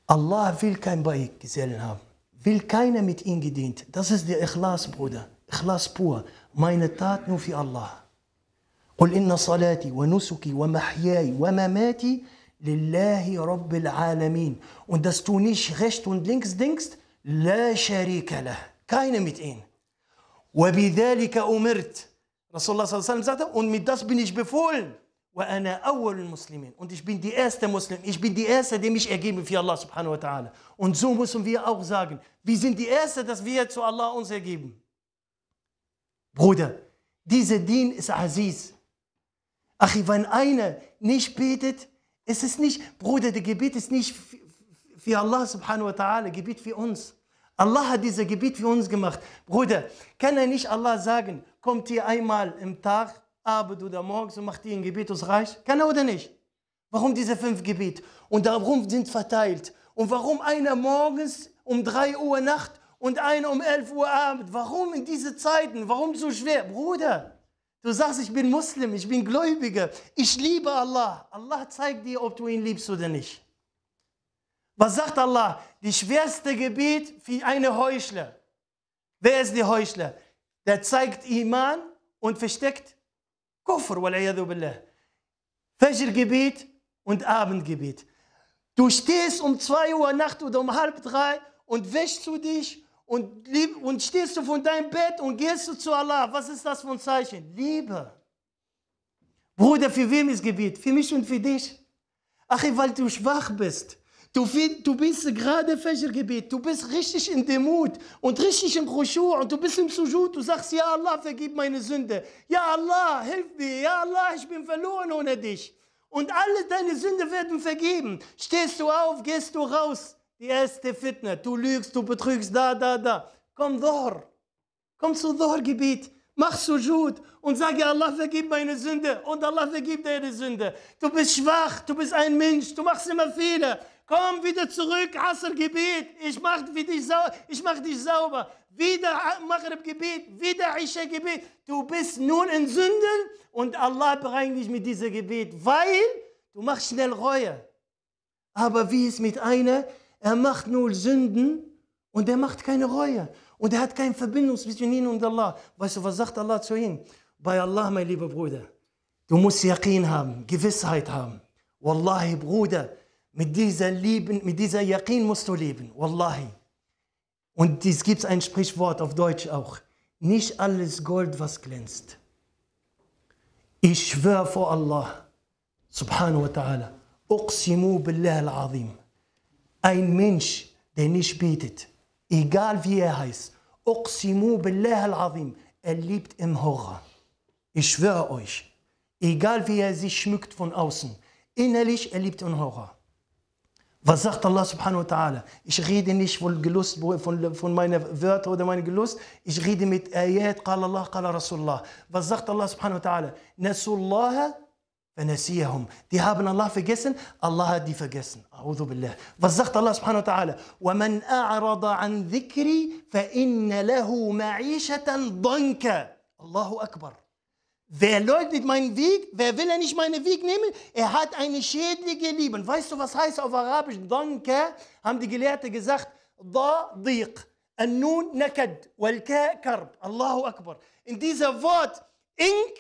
Allah will kein Beigesellen haben. will keiner mit ihm gedient. Das ist der Ikhlas, Bruder. Ikhlas pur. Meine Tat nur für Allah. قل إن صلاتي ونسكي ومحياي ومماتي لله رب العالمين. Und dass du nicht rechts und links denkst, لا شريك له. Keiner mit ihm. وبذلك أمرت. Rasulullah sallallahu alaihi wasallam sagte, und mit das bin ich befohlen. Und ich bin die erste Muslim. Ich bin die erste, die mich ergeben für Allah subhanahu wa ta'ala. Und so müssen wir auch sagen. Wir sind die erste, dass wir zu Allah uns ergeben. Bruder, dieser Dien ist Aziz. Ach, wenn einer nicht betet, ist es nicht, Bruder, der Gebet ist nicht für Allah subhanahu wa ta'ala, Gebet für uns. Allah hat dieses Gebet für uns gemacht. Bruder, kann er nicht Allah sagen, kommt ihr einmal im Tag Abend oder morgens und macht dir ein Gebet aus Reich? Kann er oder nicht? Warum diese fünf Gebet? Und darum sind verteilt. Und warum einer morgens um 3 Uhr Nacht und einer um 11 Uhr Abend? Warum in diese Zeiten? Warum so schwer? Bruder, du sagst, ich bin Muslim, ich bin Gläubiger, ich liebe Allah. Allah zeigt dir, ob du ihn liebst oder nicht. Was sagt Allah? Die schwerste Gebet für einen Heuchler. Wer ist der Heuchler? Der zeigt Iman und versteckt Kufr, wal'iyadu billah. Fajr-Gebet und Abendgebet. Du stehst um 2 Uhr Nacht oder um halb drei und wäschst du dich und, lieb, und stehst du von deinem Bett und gehst du zu Allah. Was ist das für ein Zeichen? Liebe. Bruder, für wem ist Gebet? Für mich und für dich. Ach, weil du schwach bist. Du, find, du bist gerade Fächergebet, du bist richtig in Demut und richtig im Khushu' und du bist im Sujud, du sagst, ja Allah, vergib meine Sünde. Ja Allah, hilf mir. Ja Allah, ich bin verloren ohne dich. Und alle deine Sünde werden vergeben. Stehst du auf, gehst du raus. Die erste Fitna, du lügst, du betrügst, da, da, da. Komm, Dhor. Komm zu Dhor-Gebet. Mach Sujud und sag ja Allah vergib meine Sünde und Allah vergib deine Sünde. Du bist schwach, du bist ein Mensch, du machst immer Fehler komm wieder zurück, Asr Gebet, ich mach, für dich sauber, ich mach dich sauber. Wieder Maghrib Gebet, wieder Isha Gebet. Du bist nun in Sünden und Allah bereinigt dich mit diesem Gebet, weil du machst schnell Reue. Aber wie ist mit einer, er macht nur Sünden und er macht keine Reue. Und er hat keine Verbindung zwischen ihm und Allah. Weißt du, was sagt Allah zu ihm? Bei Allah, mein lieber Bruder, du musst Yaqin haben, Gewissheit haben. Wallahi, Bruder, mit dieser Liebe, mit dieser Yaqin musst du leben. Wallahi. Und es gibt ein Sprichwort auf Deutsch auch. Nicht alles Gold, was glänzt. Ich schwöre vor Allah, subhanahu wa ta'ala, uqsimu billah al-azim. Ein Mensch, der nicht betet, egal wie er heißt, uqsimu billah al-azim, er lebt im Horror. Ich schwöre euch, egal wie er sich schmückt von außen, innerlich er lebt im Horror. Versagt Allah subhanahu wa ta'ala. Ich rede nicht von Gelust, von, von meinen Wörtern oder meiner Gelust. Ich rede mit Ayat, قال الله, قال Rasulullah. Was sagt Allah subhanahu wa ta'ala? Nasullaha فنسيهم. Die haben Allah vergessen, Allah hat die vergessen. أعوذ بالله. Was sagt Allah subhanahu wa ta'ala? ومن أعرض عن ذكري فإن له معيشة ضنكا. الله أكبر. Wer leugnet meinen Weg, wer will er nicht meinen Weg nehmen? Er hat eine schädliche Liebe. Weißt du, was heißt auf Arabisch? Danke, haben die Gelehrten gesagt. Dadiq. Nun nakad. Walka karb. Allahu Akbar. In dieser Wort, ink,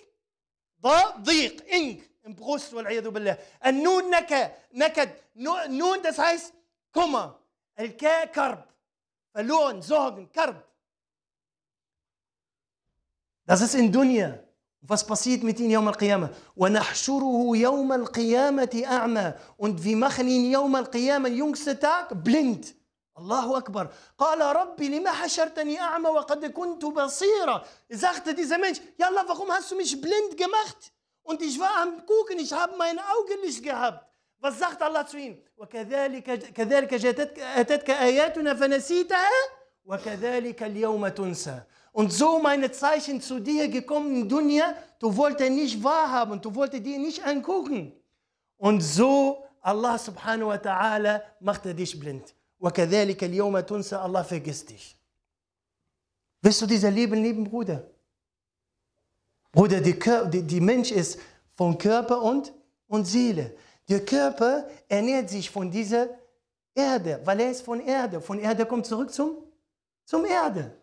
dadiq, ink. Im Brust, wal'ayadu billah. Nun nakad. Nun, das heißt Kummer. Alka karb. Verloren, Sorgen, karb. Das ist in Dunya. Was passiert mit ihm يوم القيامة؟ ونحشره يوم القيامة أعمى und wir machen ihn يوم القيامة jüngsten Tag blind. الله أكبر. قال ربي لما حشرتني أعمى وقد كنت بصيرا. Sagte dieser Mensch, ja Allah, warum hast du mich blind gemacht? Und ich war am gucken, ich habe mein Auge nicht gehabt. Was sagt Allah zu ihm? وكذلك كذلك جاءتك آياتنا فنسيتها وكذلك اليوم تنسى. Und so meine Zeichen zu dir gekommen, Dunja, du wolltest nicht wahrhaben, du wolltest dir nicht angucken. Und so Allah subhanahu wa ta'ala machte dich blind. وَكَذَلِكَ الْيَوْمَ تُنْسَ Allah vergisst dich. Willst du dieser Leben lieben Bruder? Bruder, die, die, die Mensch ist von Körper und, und Seele. Der Körper ernährt sich von dieser Erde, weil er ist von Erde. Von Erde kommt zurück zum, zum Erde.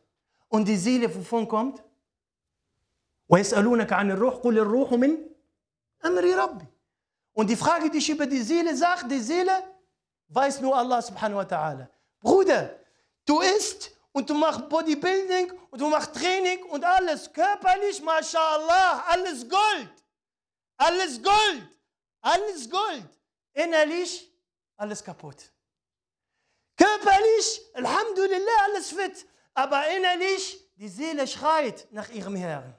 Und die Seele, wovon kommt? Und die Frage, die ich über die Seele sage, die Seele weiß nur Allah subhanahu wa ta'ala. Bruder, du isst und du machst Bodybuilding und du machst Training und alles körperlich, mashallah, alles Gold. Alles Gold. Alles Gold. Innerlich alles kaputt. Körperlich, Alhamdulillah, alles fit aber innerlich, die Seele schreit nach ihrem Herrn.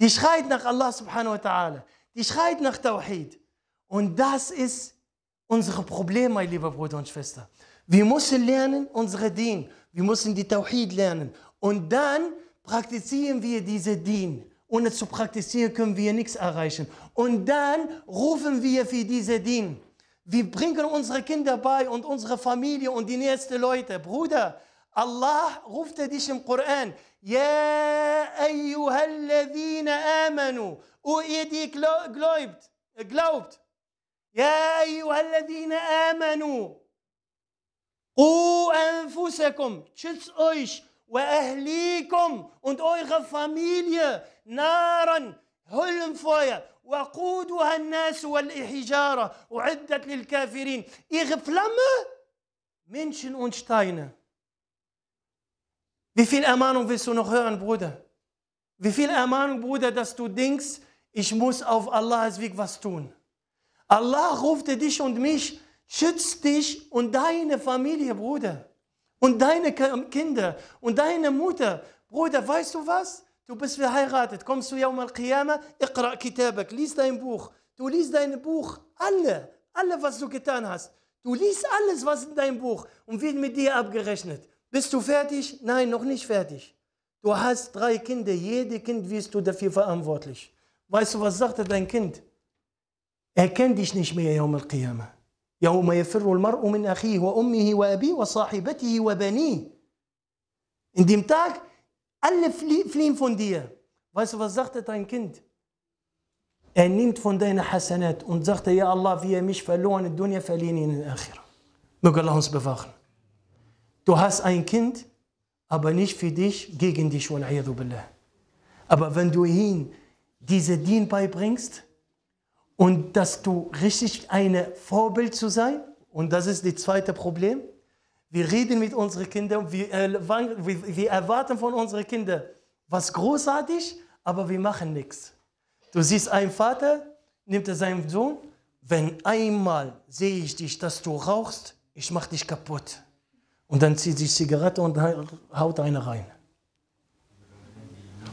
Die schreit nach Allah subhanahu wa ta'ala. Die schreit nach Tawhid. Und das ist unser Problem, mein lieber Bruder und Schwester. Wir müssen lernen, unsere Dien. Wir müssen die Tawhid lernen. Und dann praktizieren wir diese Dien. Ohne zu praktizieren können wir nichts erreichen. Und dann rufen wir für diese Dien. Wir bringen unsere Kinder bei und unsere Familie und die nächsten Leute. Bruder, الله غفت ديشم قرآن يا أيها الذين آمنوا او إيدي جلوبت جلوبت يا أيها الذين آمنوا قوا أنفسكم schützt أيش وأهليكم und eure Familie نارا فويا وقودها الناس والحجارة أعدت للكافرين إغفلم منشن und Steine Wie viel Ermahnung willst du noch hören, Bruder? Wie viel Ermahnung, Bruder, dass du denkst, ich muss auf Allahs Weg was tun. Allah ruft dich und mich, schützt dich und deine Familie, Bruder. Und deine Kinder und deine Mutter. Bruder, weißt du was? Du bist verheiratet, kommst du ja um al-Qiyamah, Iqra lies dein Buch. Du liest dein Buch, alle, alle, was du getan hast. Du liest alles, was in deinem Buch und wird mit dir abgerechnet. Bist du fertig? Nein, noch nicht fertig. Du hast drei Kinder, jedes Kind wirst du dafür verantwortlich. Weißt du, was sagte dein Kind? Er kennt dich nicht mehr, Yom al-Qiyamah. يوم يفر المرء من أخيه وأمه وأبيه وصاحبته وبنيه. In dem Tag, alle fliehen von dir. Weißt du, was sagte dein Kind? Er nimmt von deinen Hasanat und sagte, ja Allah, wie er mich verloren in der Dunya, verliehen ihn in der Akhira. Möge Allah uns bewachen. Du hast ein Kind, aber nicht für dich, gegen dich. Aber wenn du ihm diese Dien beibringst und dass du richtig ein Vorbild zu sein, und das ist das zweite Problem, wir reden mit unseren Kindern, wir erwarten von unseren Kindern was großartig, aber wir machen nichts. Du siehst einen Vater, nimmt er seinen Sohn, wenn einmal sehe ich dich, dass du rauchst, ich mache dich kaputt. Und dann zieht sie Zigarette und haut eine rein.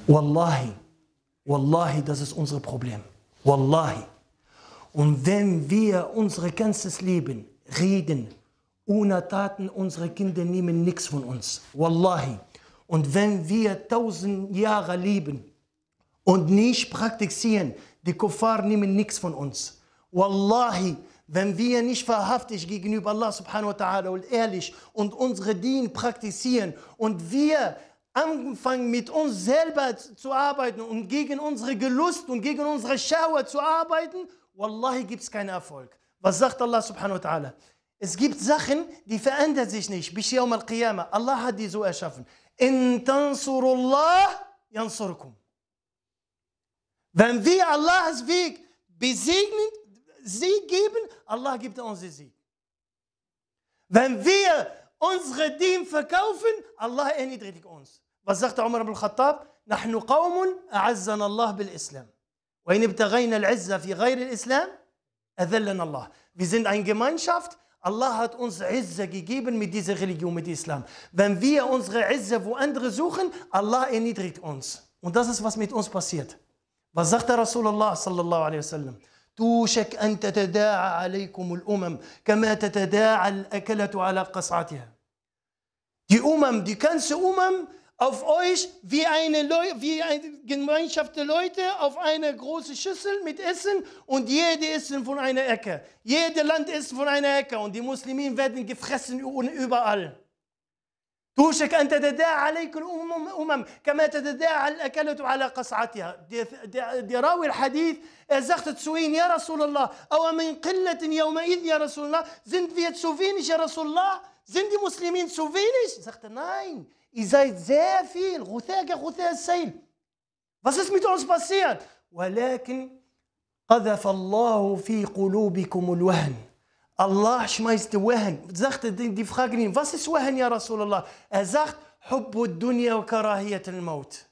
Wallahi, wallahi, das ist unser Problem. Wallahi. Und wenn wir unser ganzes Leben reden, ohne Taten, unsere Kinder nehmen nichts von uns. Wallahi. Und wenn wir tausend Jahre leben und nicht praktizieren, die Kuffar nehmen nichts von uns. Wallahi, wenn wir nicht wahrhaftig gegenüber Allah subhanahu wa ta'ala und ehrlich und unsere Dien praktizieren und wir anfangen mit uns selber zu arbeiten und gegen unsere Gelust und gegen unsere Schauer zu arbeiten, wallahi gibt es keinen Erfolg. Was sagt Allah subhanahu wa ta'ala? Es gibt Sachen, die verändern sich nicht. Bis Yawm al-Qiyamah. Allah hat die so erschaffen. In tansurullah yansurkum. Wenn wir Allahs Weg besegnen, sie geben, Allah gibt uns sie. Wenn wir unsere Dien verkaufen, Allah erniedrigt uns. Was sagt Umar ibn Khattab? نحن قوم أعزنا الله بالإسلام وإن ابتغينا العزة في غير الإسلام أذلنا الله Wir sind eine Gemeinschaft, Allah hat uns Izze gegeben mit dieser Religion, mit Islam. Wenn wir unsere Izze wo andere suchen, Allah erniedrigt uns. Und das ist, was mit uns passiert. Was sagt der Rasulullah sallallahu alaihi wasallam? توشك أن تتداعى عليكم الأمم كما تتداعى الأكلة على قصعتها Die Umam, die ganze Umam auf euch wie eine, Leu wie eine Gemeinschaft der Leute auf eine große Schüssel mit Essen und jede essen von einer Ecke. Jede Land ist von einer Ecke und die Muslimen werden gefressen überall. توشك أن تتداعى عليك الأمم أمم كما تتداعى الأكلة على قصعتها دراوي الحديث ازخت تسوين يا رسول الله أو من قلة يومئذ يا رسول الله زند فيت سوفينيش يا رسول الله زندي مسلمين سوفينيش زغت ناين إزايد زافين غثاء غثاء السيل بس اسمي ولكن قذف الله في قلوبكم الوهن Allah schmeißt Wehen. Sagte, die fragen ihn, was ist Wahn, ja Rasulallah? Er sagt, Hubbu dunya wa karahiyat al-maut.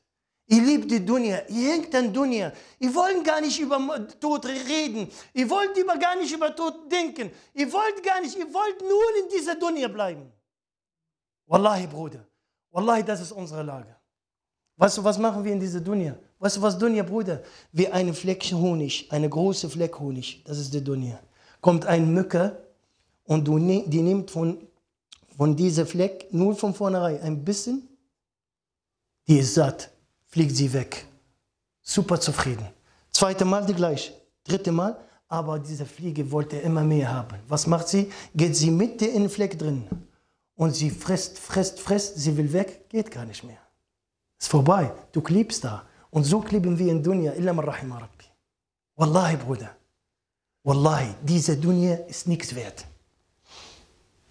Ihr liebt die Dunya, ihr hängt an Dunya. Ihr wollt gar nicht über Tod reden. Ihr wollt über, gar nicht über Tod denken. Ihr wollt gar nicht, ihr wollt nur in dieser Dunya bleiben. Wallahi, Bruder. Wallahi, das ist unsere Lage. Weißt du, was machen wir in dieser Dunya? Weißt du, was Dunya, Bruder? Wie ein Fleck Honig, eine große Fleck Honig. Das ist die Dunya kommt eine Mücke und du, die nimmt von, von dieser Fleck nur von vornherein ein bisschen, die ist satt, fliegt sie weg. Super zufrieden. Zweite Mal die gleiche, dritte Mal, aber diese Fliege wollte immer mehr haben. Was macht sie? Geht sie mit in den Fleck drin und sie frisst, frisst, frisst, sie will weg, geht gar nicht mehr. Ist vorbei, du klebst da. Und so kleben wir in Dunya, illa man rahim Wallahi, Bruder. والله ديزا دنيا اس نيكس فيرت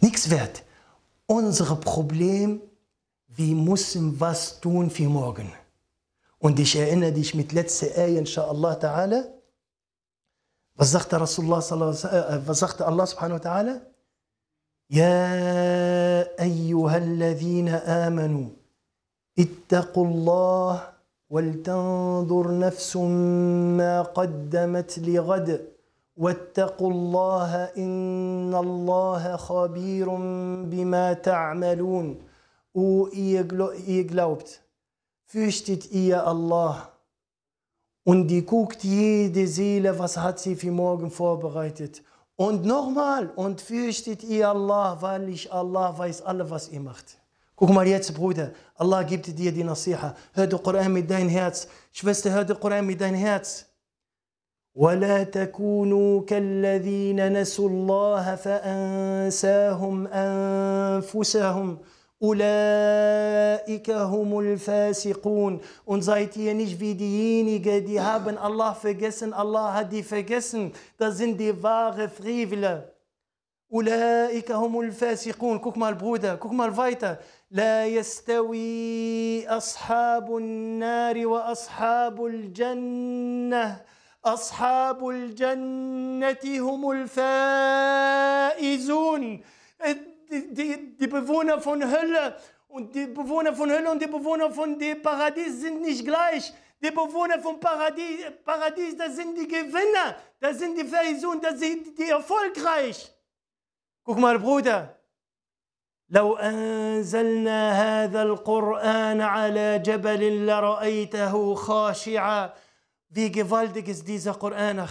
نيكس فيرت unsere problem في موسم was tun für morgen und ich erinnere dich mit ايه ان شاء الله تعالى was رسول الله صلى الله عليه وسلم was آه، الله سبحانه وتعالى يا ايها الذين امنوا اتقوا الله ولتنظر نفس ما قدمت لغد واتقوا الله إن الله خبير بما تعملون O ihr glaubt, fürchtet ihr Allah. Und die guckt jede Seele, was hat sie für morgen vorbereitet. Und nochmal, und fürchtet ihr Allah, weil ich Allah weiß alle, was ihr macht. Guck mal jetzt, Bruder, Allah gibt dir die Nasiha. Hör den Koran mit deinem Herz. Schwester, hör den Koran mit deinem Herz. ولا تكونوا كالذين نسوا الله فانساهم انفسهم اولئك هم الفاسقون Und seid ihr nicht wie diejenigen, die haben Allah vergessen, Allah hat die vergessen. Das sind die wahre Frevler. اولئك هم الفاسقون Guck mal, Bruder, guck mal weiter. لا يستوي أصحاب النار وأصحاب الجنة أصحاب الجنة هم الفائزون die, die Bewohner von Hölle und die Bewohner von Hölle und die Bewohner von dem Paradies sind nicht gleich. Die Bewohner vom Paradies, Paradies, das sind die Gewinner, das sind die Version, das sind die erfolgreich. Guck mal, Bruder. لو أنزلنا هذا القرآن على جبل لرأيته خاشعاً Wie gewaltig ist dieser Koran,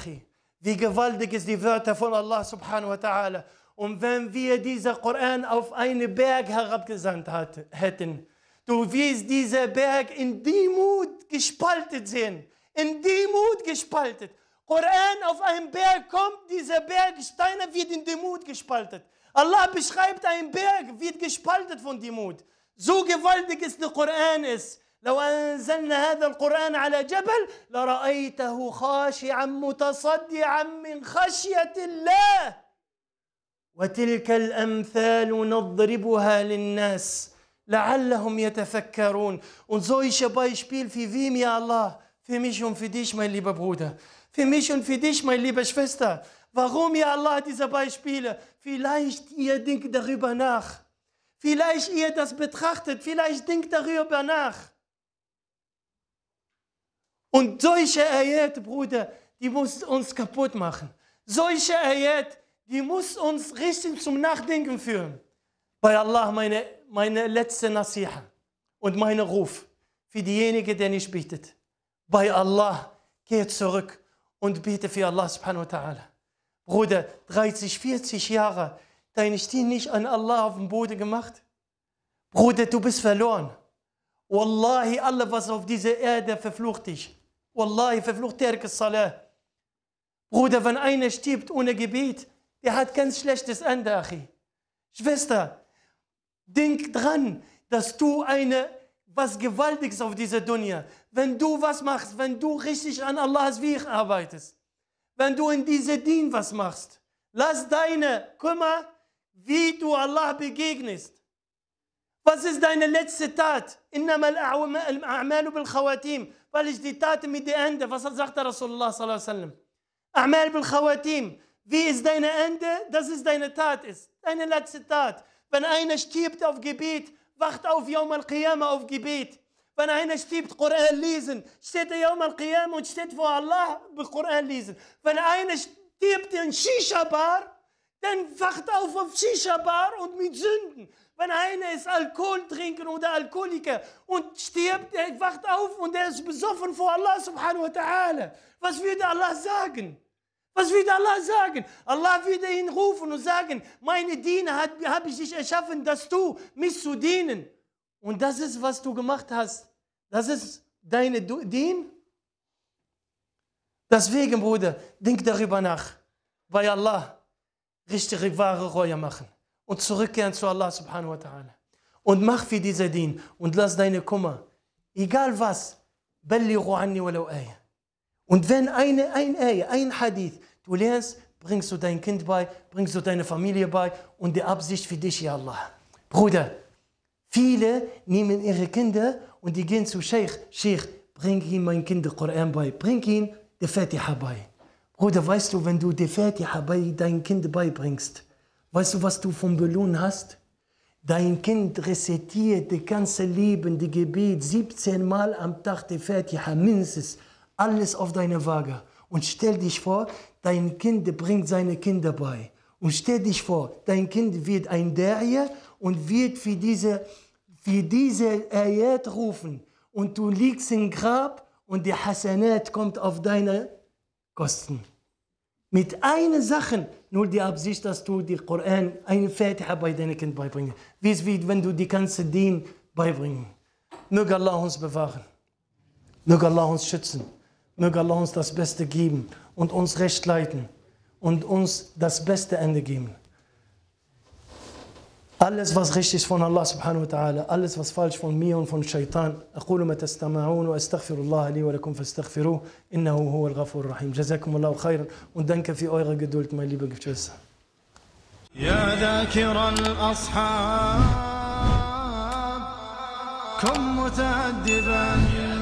Wie gewaltig ist die Wörter von Allah subhanahu wa ta'ala. Und wenn wir dieser Koran auf einen Berg herabgesandt hat, hätten, du wirst dieser Berg in Demut gespalten sehen. In Demut gespalten. Koran auf einen Berg kommt, dieser Berg Steine wird in Demut gespalten. Allah beschreibt, einen Berg wird gespalten von Demut. So gewaltig ist der Koran ist. لو أنزلنا هذا القرآن على جبل لرأيته خاشعا متصدعا من خشية الله وتلك الأمثال نضربها للناس لعلهم يتفكرون und solche Beispiele für wie mir Allah für mich und für dich mein lieber Bruder für mich und für dich meine liebe Schwester warum ja Allah diese Beispiele vielleicht ihr denkt darüber nach vielleicht ihr das betrachtet vielleicht denkt darüber nach Und solche Ayat, Bruder, die muss uns kaputt machen. Solche Ayat, die muss uns richtig zum Nachdenken führen. Bei Allah meine, meine letzte Nasiha und mein Ruf für diejenigen, der nicht betet. Bei Allah, geh zurück und bete für Allah subhanahu wa ta'ala. Bruder, 30, 40 Jahre, deine Stil nicht an Allah auf dem Boden gemacht? Bruder, du bist verloren. Wallahi, Allah, was auf dieser Erde verflucht dich. Wallahi, verflucht der Salah. Bruder, wenn einer stirbt ohne Gebet, der hat ganz schlechtes Ende, Achi. Schwester, denk dran, dass du eine, was Gewaltiges auf dieser Dunya, wenn du was machst, wenn du richtig an Allahs Weg arbeitest, wenn du in diese Dien was machst, lass deine Kummer, wie du Allah begegnest. Was ist deine letzte Tat? إنما الأعمال بالخواتيم weil ich die Taten mit dir ende. Was sagt der Rasulullah sallallahu alaihi wasallam? A'mal bil Khawatim. Wie ist deine Ende? Das ist deine Tat ist. Deine letzte Tat. Wenn einer stirbt auf Gebet, wacht auf Yawm al-Qiyamah auf Gebet. Wenn einer stirbt, Koran lesen. Steht er Yawm al-Qiyamah und steht vor Allah, Koran lesen. Wenn einer stirbt in Shisha-Bar, dann wacht auf auf Shisha-Bar und mit Sünden. Wenn einer ist Alkohol trinken oder Alkoholiker und stirbt, er wacht auf und er ist besoffen vor Allah subhanahu wa ta'ala. Was würde Allah sagen? Was würde Allah sagen? Allah würde ihn rufen und sagen, meine Diener habe ich dich erschaffen, dass du mich zu dienen. Und das ist, was du gemacht hast. Das ist deine Dien. Deswegen, Bruder, denk darüber nach. Bei Allah richtige, wahre Reue machen und zurückkehren zu Allah subhanahu wa ta'ala. Und mach für dieser Dien und lass deine Kummer, egal was, und wenn eine, ein Ayah, ein Hadith, du lernst, bringst du dein Kind bei, bringst du deine Familie bei und die Absicht für dich, ja Allah. Bruder, viele nehmen ihre Kinder und die gehen zu Sheikh. Sheikh, bring ihm mein Kind den Koran bei, bring ihm die Fatiha bei. Bruder, weißt du, wenn du die Fatiha bei deinem Kind beibringst, Weißt du, was du vom Belohn hast? Dein Kind rezitiert das ganze Leben, die Gebet 17 Mal am Tag, die Fatiha mindestens, alles auf deine Waage. Und stell dich vor, dein Kind bringt seine Kinder bei. Und stell dich vor, dein Kind wird ein Derje und wird für diese, für diese Ayat rufen. Und du liegst im Grab und die Hasanat kommt auf deine Kosten. Mit einer Sache nur die Absicht, dass du den Koran, eine Fatiha bei deinen Kindern beibringst. Wie es wird, wenn du die ganze Dien beibringst. Möge Allah uns bewahren. Möge Allah uns schützen. Möge Allah uns das Beste geben und uns recht leiten und uns das beste Ende geben. Alles, was richtig ist von Allah subhanahu wa ta'ala, alles, was falsch von mir und von Shaitan, أقول ما تستمعون وأستغفر الله لي ولكم فاستغفروه إنه هو الغفور الرحيم جزاكم الله خيرا und danke für eure Geduld, meine liebe Geschwister. يا ذاكر الأصحاب كن متأدبا